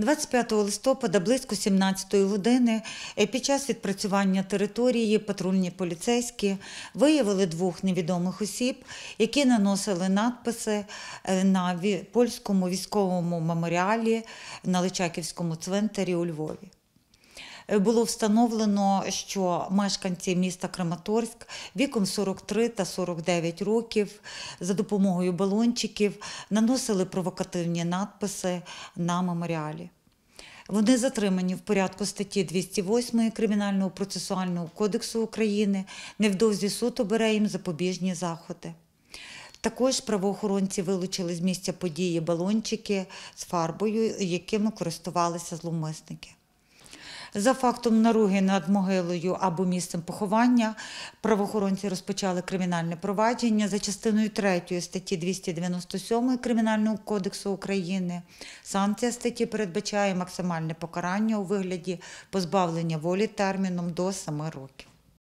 25 листопада, близько 17-ї години, е, під час відпрацювання території патрульні поліцейські виявили двох невідомих осіб, які наносили надписи е, на польському військовому меморіалі на Личаківському цвинтарі у Львові було встановлено, що мешканці міста Краматорськ віком 43 та 49 років за допомогою балончиків наносили провокативні надписи на меморіалі. Вони затримані в порядку статті 208 Кримінального процесуального кодексу України. Невдовзі суд обере їм запобіжні заходи. Також правоохоронці вилучили з місця події балончики з фарбою, якими користувалися зловмисники. За фактом наруги над могилою або місцем поховання правоохоронці розпочали кримінальне провадження за частиною 3 статті 297 Кримінального кодексу України. Санкція статті передбачає максимальне покарання у вигляді позбавлення волі терміном до 7 років.